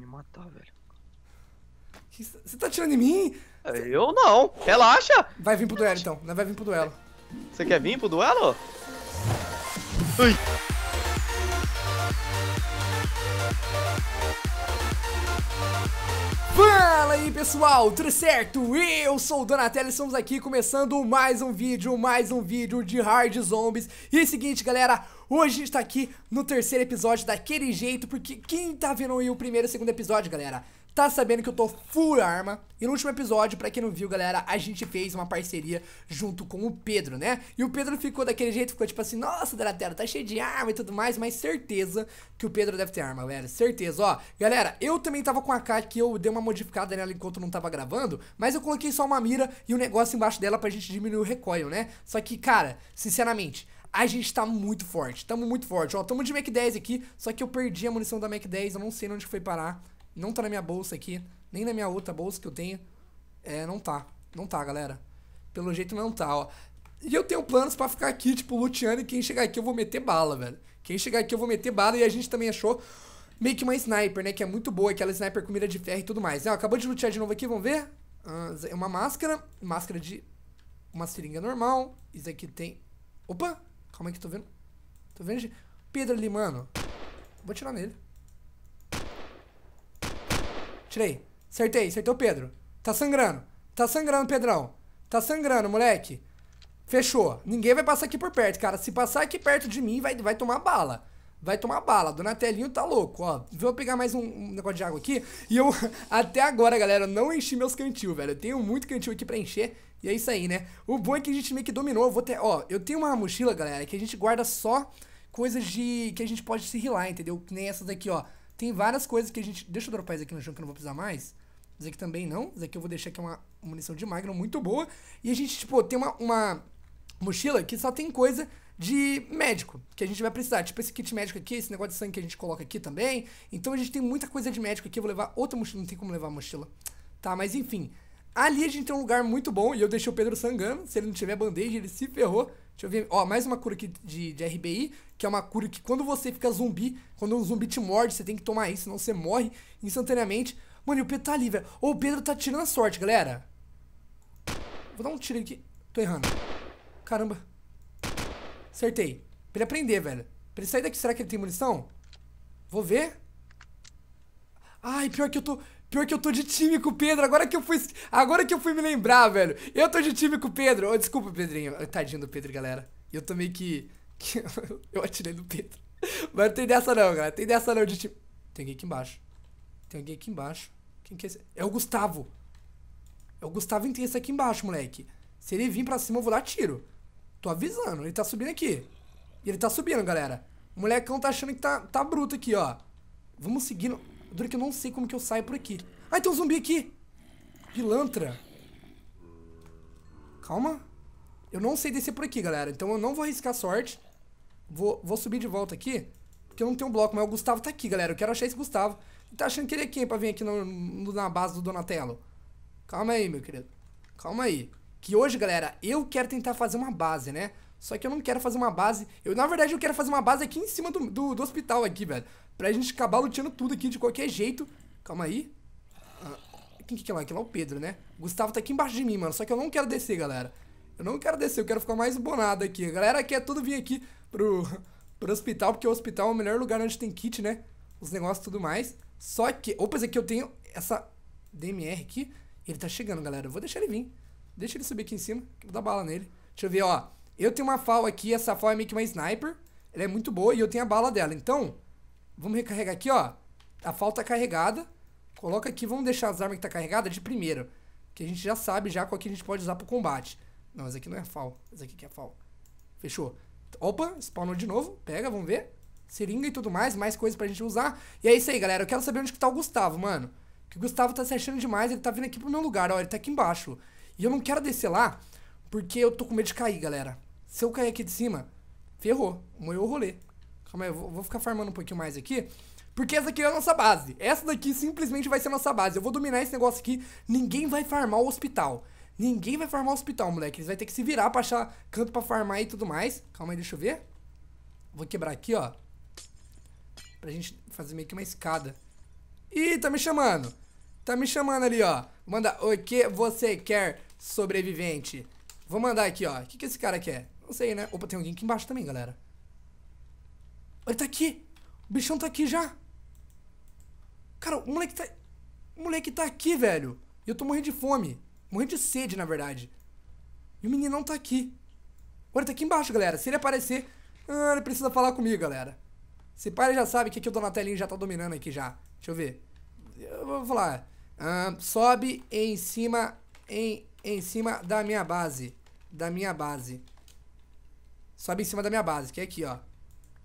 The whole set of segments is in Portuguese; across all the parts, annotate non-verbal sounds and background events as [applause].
me matar, velho. Você tá atirando em mim? Eu não. Relaxa. Vai vir pro duelo, então. Vai vir pro duelo. Você quer vir pro duelo? Ui. Fala aí pessoal, tudo certo? Eu sou o Donatello e estamos aqui começando mais um vídeo, mais um vídeo de Hard Zombies E é o seguinte galera, hoje a gente tá aqui no terceiro episódio daquele jeito Porque quem tá vendo aí o primeiro e o segundo episódio galera tá sabendo que eu tô full arma. E no último episódio, pra quem não viu, galera, a gente fez uma parceria junto com o Pedro, né? E o Pedro ficou daquele jeito, ficou tipo assim, nossa, Delatero, tá cheio de arma e tudo mais, mas certeza que o Pedro deve ter arma, galera, certeza, ó. Galera, eu também tava com a K que eu dei uma modificada nela enquanto não tava gravando, mas eu coloquei só uma mira e o um negócio embaixo dela pra gente diminuir o recoil, né? Só que, cara, sinceramente, a gente tá muito forte, tamo muito forte, ó, tamo de Mac 10 aqui, só que eu perdi a munição da Mac 10, eu não sei onde foi parar, não tá na minha bolsa aqui, nem na minha outra bolsa que eu tenho. É, não tá. Não tá, galera. Pelo jeito não tá, ó. E eu tenho planos para ficar aqui, tipo, luteando e quem chegar aqui eu vou meter bala, velho. Quem chegar aqui eu vou meter bala e a gente também achou meio que uma sniper, né? Que é muito boa, aquela sniper com mira de ferro e tudo mais. Né? Ó, acabou de lutear de novo aqui, vamos ver? Ah, é uma máscara, máscara de uma seringa normal. Isso aqui tem... Opa! Calma aí que eu tô vendo. Tô vendo... Pedro ali, mano. Vou tirar nele. Tirei. Acertei, acertei o Pedro. Tá sangrando. Tá sangrando, Pedrão. Tá sangrando, moleque. Fechou. Ninguém vai passar aqui por perto, cara. Se passar aqui perto de mim, vai, vai tomar bala. Vai tomar bala. Donatelinho tá louco, ó. Vou pegar mais um, um, negócio de água aqui. E eu, [laughs] até agora, galera, não enchi meus cantil, velho. Eu tenho muito cantil aqui pra encher. E é isso aí, né? O bom é que a gente meio que dominou. Eu vou ter, ó, eu tenho uma mochila, galera, que a gente guarda só coisas de que a gente pode se rilar, entendeu? Que nem essas daqui, ó. Tem várias coisas que a gente. Deixa eu dropar isso aqui no chão que eu não vou precisar mais. Isso aqui também não. Isso aqui eu vou deixar que é uma munição de magno muito boa. E a gente, tipo, tem uma, uma mochila que só tem coisa de médico que a gente vai precisar. Tipo esse kit médico aqui, esse negócio de sangue que a gente coloca aqui também. Então a gente tem muita coisa de médico aqui. Eu vou levar outra mochila, não tem como levar a mochila. Tá, mas enfim. Ali a gente tem um lugar muito bom e eu deixei o Pedro sangando. Se ele não tiver band-aid, ele se ferrou. Deixa eu ver. Ó, mais uma cura aqui de, de RBI, que é uma cura que quando você fica zumbi, quando um zumbi te morde, você tem que tomar isso, senão você morre instantaneamente. Mano, e o Pedro tá ali, velho. Ô, o Pedro tá tirando a sorte, galera. Vou dar um tiro aqui. Tô errando. Caramba. Acertei. Pra ele aprender, velho. Pra ele sair daqui, será que ele tem munição? Vou ver. Ai, pior que eu tô... Pior que eu tô de time com o Pedro, agora que eu fui. Agora que eu fui me lembrar, velho. Eu tô de time com o Pedro. Oh, desculpa, Pedrinho. Tadinho do Pedro, galera. Eu tô meio que. [laughs] eu atirei no Pedro. Mas não tem dessa não, galera. Tem dessa não de time. Tem alguém aqui embaixo. Tem alguém aqui embaixo. Quem que é esse? É o Gustavo. É o Gustavo intenso aqui embaixo, moleque. Se ele vir pra cima, eu vou dar tiro. Tô avisando. Ele tá subindo aqui. Ele tá subindo, galera. O molecão tá achando que tá, tá bruto aqui, ó. Vamos seguindo. Duro que eu não sei como que eu saio por aqui. Ai, tem um zumbi aqui! Pilantra. Calma. Eu não sei descer por aqui, galera. Então eu não vou arriscar sorte. Vou, vou subir de volta aqui. Porque eu não tenho um bloco, mas o Gustavo tá aqui, galera. Eu quero achar esse Gustavo. Tá achando que ele é quem pra vir aqui no, no, na base do Donatello? Calma aí, meu querido. Calma aí. Que hoje, galera, eu quero tentar fazer uma base, né? Só que eu não quero fazer uma base. Eu, na verdade, eu quero fazer uma base aqui em cima do, do, do hospital aqui, velho. Pra gente acabar lutando tudo aqui de qualquer jeito. Calma aí. Ah, quem que é lá? Aquilo é o Pedro, né? Gustavo tá aqui embaixo de mim, mano. Só que eu não quero descer, galera. Eu não quero descer, eu quero ficar mais bonado aqui. A galera quer tudo vir aqui pro, [laughs] pro hospital, porque o hospital é o melhor lugar onde tem kit, né? Os negócios e tudo mais. Só que... Opa, esse aqui eu tenho essa DMR aqui. Ele tá chegando, galera. Eu vou deixar ele vir. Deixa ele subir aqui em cima. Vou dar bala nele. Deixa eu ver, ó. Eu tenho uma FAL aqui, essa FAL é meio que uma sniper. Ela é muito boa e eu tenho a bala dela. Então, vamos recarregar aqui, ó. A FAL tá carregada. Coloca aqui, vamos deixar as armas que tá carregada de primeiro. Que a gente já sabe já qual que a gente pode usar pro combate. Não, essa aqui não é FAL. Essa aqui que é FAL. Fechou. Opa, spawnou de novo. Pega, vamos ver. Seringa e tudo mais, mais coisas pra gente usar. E é isso aí, galera. Eu quero saber onde que tá o Gustavo, mano. Que o Gustavo tá se achando demais, ele tá vindo aqui pro meu lugar, ó. Ele tá aqui embaixo. E eu não quero descer lá, porque eu tô com medo de cair, galera. Se eu cair aqui de cima, ferrou. Moeu o rolê. Calma aí, eu vou, vou ficar farmando um pouquinho mais aqui. Porque essa aqui é a nossa base. Essa daqui simplesmente vai ser a nossa base. Eu vou dominar esse negócio aqui. Ninguém vai farmar o hospital. Ninguém vai farmar o hospital, moleque. Eles vão ter que se virar pra achar canto pra farmar e tudo mais. Calma aí, deixa eu ver. Vou quebrar aqui, ó. Pra gente fazer meio que uma escada. Ih, tá me chamando. Tá me chamando ali, ó. Manda, o que você quer, sobrevivente? Vou mandar aqui, ó. O que, que esse cara quer? Não sei, né? Opa, tem alguém aqui embaixo também, galera. Ele tá aqui. O bichão tá aqui já. Cara, o moleque tá... O moleque tá aqui, velho. E eu tô morrendo de fome. Morrendo de sede, na verdade. E o meninão tá aqui. Olha, tá aqui embaixo, galera. Se ele aparecer... Ah, ele precisa falar comigo, galera. Se pai ele já sabe que aqui o Donatelinho já tá dominando aqui já. Deixa eu ver. Eu vou falar. Ah, sobe em cima... Em, em cima da minha base. Da minha base sobe em cima da minha base, que é aqui, ó.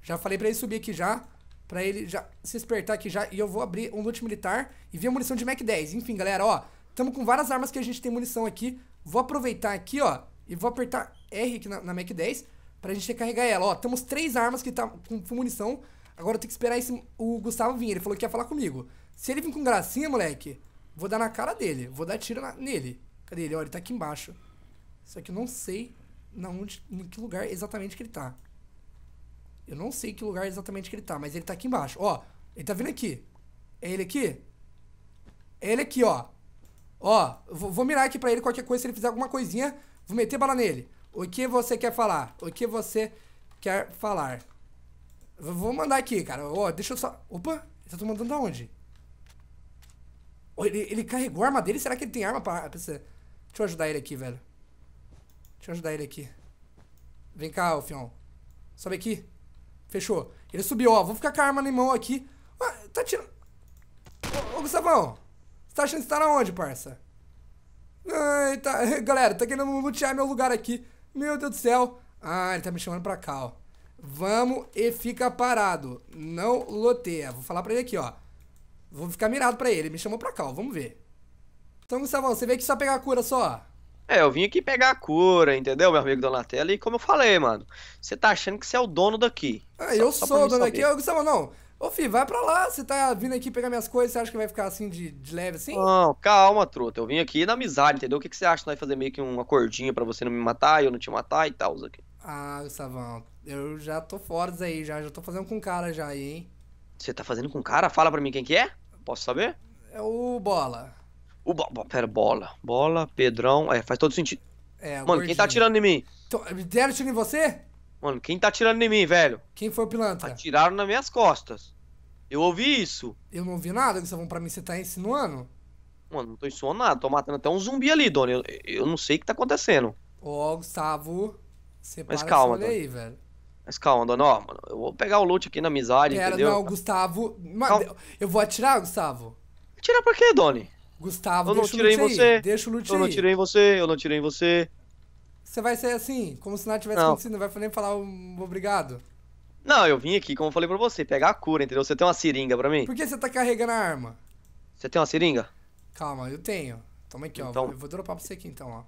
Já falei pra ele subir aqui já, pra ele já se espertar aqui já, e eu vou abrir um loot militar e ver a munição de Mac 10. Enfim, galera, ó, tamo com várias armas que a gente tem munição aqui. Vou aproveitar aqui, ó, e vou apertar R aqui na, na Mac 10 pra gente recarregar ela. Ó, temos três armas que tá com, com munição. Agora eu tenho que esperar esse, o Gustavo vir, ele falou que ia falar comigo. Se ele vir com gracinha, moleque, vou dar na cara dele, vou dar tiro na, nele. Cadê ele? Ó, ele tá aqui embaixo. Só que eu não sei na onde, em que lugar exatamente que ele tá. Eu não sei que lugar exatamente que ele tá, mas ele tá aqui embaixo. Ó, ele tá vindo aqui. É ele aqui? É ele aqui, ó. Ó, vou, vou mirar aqui pra ele qualquer coisa, se ele fizer alguma coisinha, vou meter bala nele. O que você quer falar? O que você quer falar? V vou mandar aqui, cara. Ó, deixa eu só... Opa, eu tô tá mandando aonde? Ele, ele carregou a arma dele? Será que ele tem arma pra... Deixa eu ajudar ele aqui, velho. Deixa eu ajudar ele aqui. Vem cá, Alfion. Sobe aqui. Fechou. Ele subiu, ó. Vou ficar com a arma na mão aqui. Ah, tá tirando... Ô, ô, Gustavão. Você tá achando que você tá na onde, parça? Ai, tá... [laughs] Galera, tá querendo lutear meu lugar aqui. Meu Deus do céu. Ah, ele tá me chamando pra cá, ó. Vamos e fica parado. Não loteia. Vou falar pra ele aqui, ó. Vou ficar mirado pra ele. Ele me chamou pra cá, ó. Vamos ver. Então, Gustavão, você veio aqui só pegar a cura só, ó. É, eu vim aqui pegar a cura, entendeu, meu amigo Donatello? E como eu falei, mano, você tá achando que você é o dono daqui. Ah, só, eu só sou o dono daqui. Gustavo, não. Ô, filho, vai pra lá. Você tá vindo aqui pegar minhas coisas, você acha que vai ficar assim de, de leve assim? Não, calma, truta. Eu vim aqui na amizade, entendeu? O que, que você acha? Nós fazer meio que uma cordinha pra você não me matar, eu não te matar e tal, aqui. Ah, Gustavão, eu já tô fora disso aí, já, já tô fazendo com cara já aí, hein? Você tá fazendo com cara? Fala pra mim quem que é? Posso saber? É o Bola. O bo... Pera, bola. Bola, Pedrão. É, faz todo sentido. É, Mano, gordinho. quem tá atirando em mim? Tô... Deram tiro em você? Mano, quem tá atirando em mim, velho? Quem foi o pilantra? Atiraram nas minhas costas. Eu ouvi isso. Eu não ouvi nada que vão pra mim. Você tá insinuando? Mano, não tô insinuando nada. Tô matando até um zumbi ali, Dona. Eu, eu não sei o que tá acontecendo. Ô, Gustavo. Você Mas calma, Dona. aí, velho. Mas calma, Dona. Ó, mano, eu vou pegar o loot aqui na amizade, Pera, entendeu? não, Gustavo. Mano, calma. eu vou atirar, Gustavo? Atirar pra quê, Doni? Gustavo, eu não tirei em você. Deixa o loot eu aí. Eu não tirei em você, eu não tirei em você. Você vai ser assim, como se nada tivesse não. acontecido, não vai nem falar um obrigado. Não, eu vim aqui, como eu falei pra você, pegar a cura, entendeu? Você tem uma seringa pra mim? Por que você tá carregando a arma? Você tem uma seringa? Calma, eu tenho. Toma aqui, então... ó. Eu vou dropar pra você aqui, então, ó.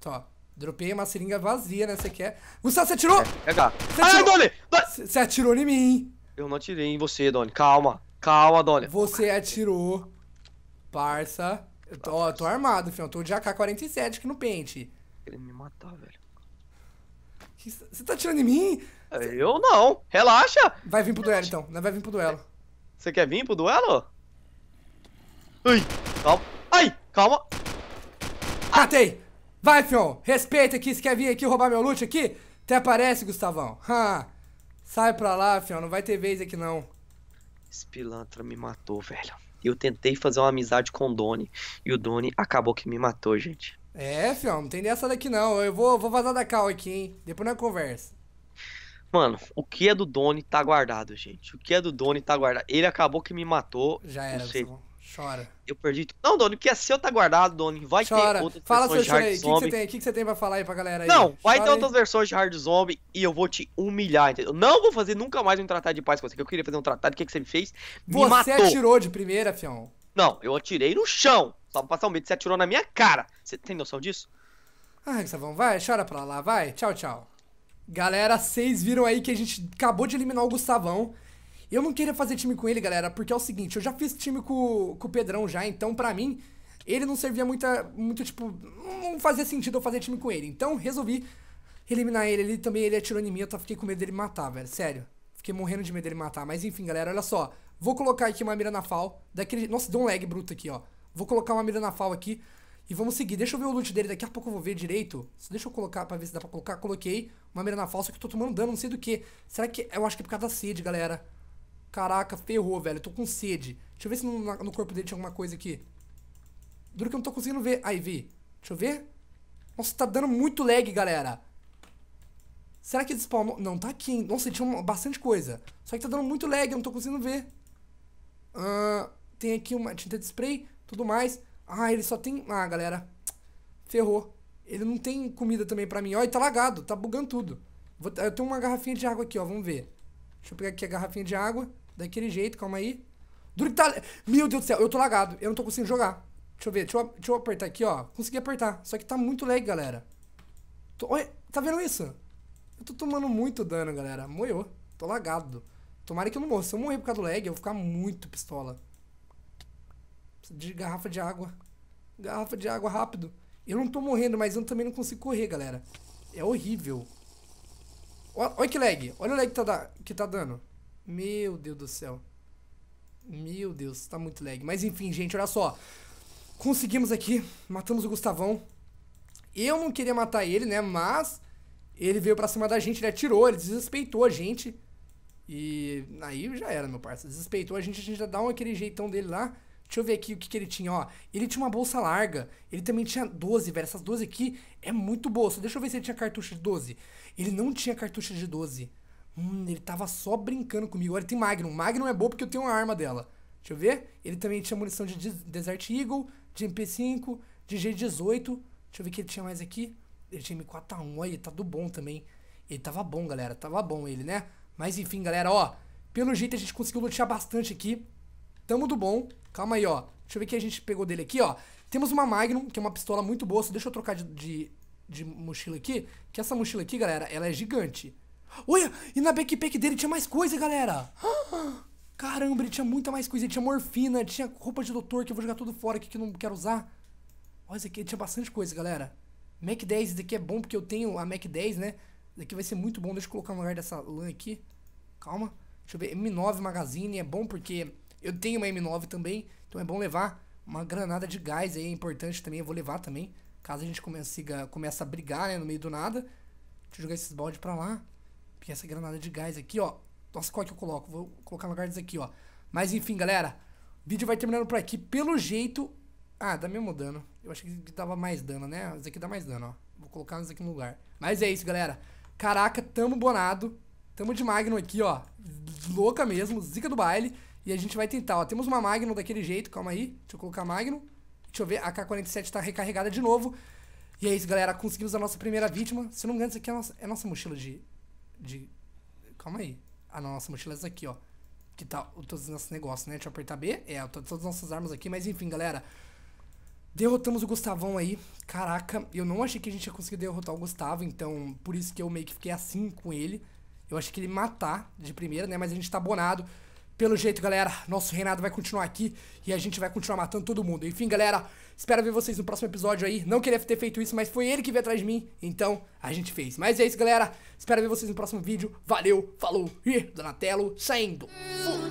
Tó. Dropei uma seringa vazia, né? Você quer... Gustavo, você atirou? É, pegar. Você atirou... Ai, ah, Doni! Você atirou em mim. Eu não atirei em você, Doni. Calma. Calma, Doni. Você atirou Parça. Eu tô, ó, eu tô armado, filho. Eu tô de AK-47 aqui no pente. Ele me matar, velho. Você tá atirando em mim? É, eu não. Relaxa. Vai vir pro duelo, então. Vai vir pro duelo. Você quer vir pro duelo? Ai, calma. Ai, calma. Ah. Matei. Vai, Fion. Respeita aqui. Se quer vir aqui roubar meu loot aqui? Até aparece, Gustavão. Ha. Sai pra lá, Fion. Não vai ter vez aqui, não. Esse pilantra me matou, velho. Eu tentei fazer uma amizade com o Doni. E o Doni acabou que me matou, gente. É, fião, não tem dessa daqui não. Eu vou, vou vazar da cal aqui, hein? Depois nós conversa. Mano, o que é do Doni tá guardado, gente. O que é do Doni tá guardado. Ele acabou que me matou. Já era, não sei. Chora. Eu perdi. Não, Doni, porque é seu tá guardado, Doni. Vai Chora. ter outras Fala versões seu de Hard Zombie. O que, que, você tem? que, que você tem pra falar aí pra galera aí? Não, vai Chora ter aí. outras versões de Hard Zombie e eu vou te humilhar, entendeu? Não vou fazer nunca mais um tratado de paz com você, que eu queria fazer um tratado. O que, que você me fez? Me você matou. atirou de primeira, fião. Não, eu atirei no chão. Só pra passar um medo, você atirou na minha cara. Você tem noção disso? Ai, ah, Savão, vai, chora pra lá, vai. Tchau, tchau. Galera, vocês viram aí que a gente acabou de eliminar o Gustavão. Eu não queria fazer time com ele, galera, porque é o seguinte, eu já fiz time com, com o Pedrão já, então pra mim, ele não servia muita, muito, tipo, não fazia sentido eu fazer time com ele. Então resolvi eliminar ele, ele também, ele atirou em mim, eu tá, fiquei com medo dele matar, velho, sério. Fiquei morrendo de medo dele matar, mas enfim, galera, olha só. Vou colocar aqui uma mira na FAL, daquele... Nossa, deu um lag bruto aqui, ó. Vou colocar uma mira na FAL aqui e vamos seguir. Deixa eu ver o loot dele, daqui a pouco eu vou ver direito. Deixa eu colocar pra ver se dá pra colocar. Coloquei uma mira na FAL, só que eu tô tomando dano, não sei do que. Será que... Eu acho que é por causa da sede, galera. Caraca, ferrou, velho. Tô com sede. Deixa eu ver se no, no corpo dele tinha alguma coisa aqui. Duro que eu não tô conseguindo ver. Aí, vi. Deixa eu ver. Nossa, tá dando muito lag, galera. Será que ele spawnou? Não, tá aqui, hein? Nossa, ele tinha bastante coisa. Só que tá dando muito lag, eu não tô conseguindo ver. Uh, tem aqui uma tinta de spray, tudo mais. Ah, ele só tem... Ah, galera. Ferrou. Ele não tem comida também pra mim. Ó, ele tá lagado, tá bugando tudo. Vou... Eu tenho uma garrafinha de água aqui, ó, vamos ver. Deixa eu pegar aqui a garrafinha de água. Daquele jeito, calma aí. Duro que tá. Meu Deus do céu, eu tô lagado. Eu não tô conseguindo jogar. Deixa eu ver, deixa eu, deixa eu apertar aqui, ó. Consegui apertar. Só que tá muito lag, galera. Tô... tá vendo isso? Eu tô tomando muito dano, galera. Moiou. Tô lagado. Tomara que eu não morra. Se eu morrer por causa do lag, eu vou ficar muito pistola. Preciso de garrafa de água. Garrafa de água, rápido. Eu não tô morrendo, mas eu também não consigo correr, galera. É horrível. Olha, olha que lag. Olha o lag que tá, da... que tá dando. Meu Deus do céu. Meu Deus, tá muito lag. Mas enfim, gente, olha só. Conseguimos aqui, matamos o Gustavão. Eu não queria matar ele, né? Mas ele veio pra cima da gente, ele atirou, ele desrespeitou a gente. E aí já era, meu parceiro. Desrespeitou a gente, a gente já dá um aquele jeitão dele lá. Deixa eu ver aqui o que, que ele tinha, ó. Ele tinha uma bolsa larga. Ele também tinha 12, velho. Essas 12 aqui é muito bolsa. Deixa eu ver se ele tinha cartucho de 12. Ele não tinha cartucho de 12. Hum, ele tava só brincando comigo. Olha, tem Magnum. Magnum é bom porque eu tenho uma arma dela. Deixa eu ver. Ele também tinha munição de Desert Eagle, de MP5, de G18. Deixa eu ver o que ele tinha mais aqui. Ele tinha M4A1. Olha, ele tá do bom também. Ele tava bom, galera. Tava bom ele, né? Mas enfim, galera, ó. Pelo jeito a gente conseguiu lutear bastante aqui. Tamo do bom. Calma aí, ó. Deixa eu ver o que a gente pegou dele aqui, ó. Temos uma Magnum, que é uma pistola muito boa. Só deixa eu trocar de, de, de mochila aqui. Que essa mochila aqui, galera, ela é gigante. Olha, e na backpack dele tinha mais coisa, galera. Caramba, ele tinha muita mais coisa. Ele tinha morfina, tinha roupa de doutor que eu vou jogar tudo fora aqui que eu não quero usar. Olha isso aqui, ele tinha bastante coisa, galera. Mac 10, isso daqui é bom porque eu tenho a Mac 10, né? Isso daqui vai ser muito bom. Deixa eu colocar no lugar dessa lã aqui. Calma. Deixa eu ver. M9 Magazine é bom porque eu tenho uma M9 também. Então é bom levar uma granada de gás aí. É importante também. Eu vou levar também. Caso a gente comece a brigar, né? No meio do nada. Deixa eu jogar esses balde pra lá. Porque essa granada de gás aqui, ó. Nossa, qual é que eu coloco? Vou colocar no lugar disso aqui, ó. Mas enfim, galera. O vídeo vai terminando por aqui. Pelo jeito... Ah, dá mesmo dano. Eu achei que dava mais dano, né? Esse aqui dá mais dano, ó. Vou colocar nesse aqui no lugar. Mas é isso, galera. Caraca, tamo bonado. Tamo de Magnum aqui, ó. Louca mesmo. Zica do baile. E a gente vai tentar, ó. Temos uma Magnum daquele jeito. Calma aí. Deixa eu colocar Magnum. Deixa eu ver. A K-47 tá recarregada de novo. E é isso, galera. Conseguimos a nossa primeira vítima. Se não me engano, isso aqui é a nossa, é a nossa mochila de de. Calma aí. Ah, nossa mochila é essa aqui, ó. Que tá todos os nossos negócios, né? Deixa eu apertar B. É, tá todas as nossas armas aqui. Mas enfim, galera. Derrotamos o Gustavão aí. Caraca, eu não achei que a gente ia conseguir derrotar o Gustavo. Então, por isso que eu meio que fiquei assim com ele. Eu achei que ele matar de primeira, né? Mas a gente tá bonado. Pelo jeito, galera, nosso reinado vai continuar aqui e a gente vai continuar matando todo mundo. Enfim, galera, espero ver vocês no próximo episódio aí. Não queria ter feito isso, mas foi ele que veio atrás de mim, então a gente fez. Mas é isso, galera. Espero ver vocês no próximo vídeo. Valeu, falou e Donatello saindo. Fui.